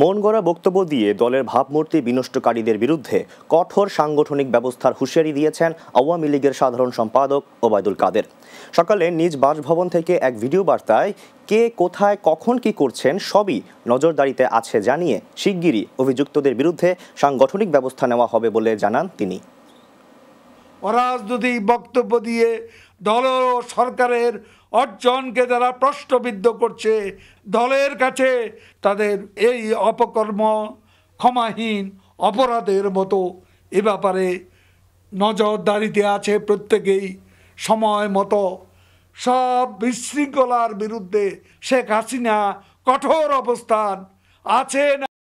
মন গড়া বক্তব্য দিয়ে দলের ভাবমূর্তি বিনষ্টকারীদের বিরুদ্ধে কঠোর সাংগঠনিক ব্যবস্থার হুঁশিয়ারি দিয়েছেন আওয়ামী লীগের সাধারণ সম্পাদক ওবায়দুল কাদের সকালে নিজ বাসভবন থেকে এক ভিডিও বার্তায় কে কোথায় কখন কি করছেন সবই নজরদারিতে আছে জানিয়ে শিগগিরই অভিযুক্তদের বিরুদ্ধে সাংগঠনিক ব্যবস্থা নেওয়া হবে বলে জানান তিনি অরাজনৈতিক বক্তব্য দিয়ে দল ও সরকারের অর্জনকে তারা প্রশ্নবিদ্ধ করছে দলের কাছে তাদের এই অপকর্ম ক্ষমাহীন অপরাধের মতো এ ব্যাপারে নজরদারিতে আছে প্রত্যেকেই সময় মতো সব বিশৃঙ্খলার বিরুদ্ধে শেখ হাসিনা কঠোর অবস্থান আছে না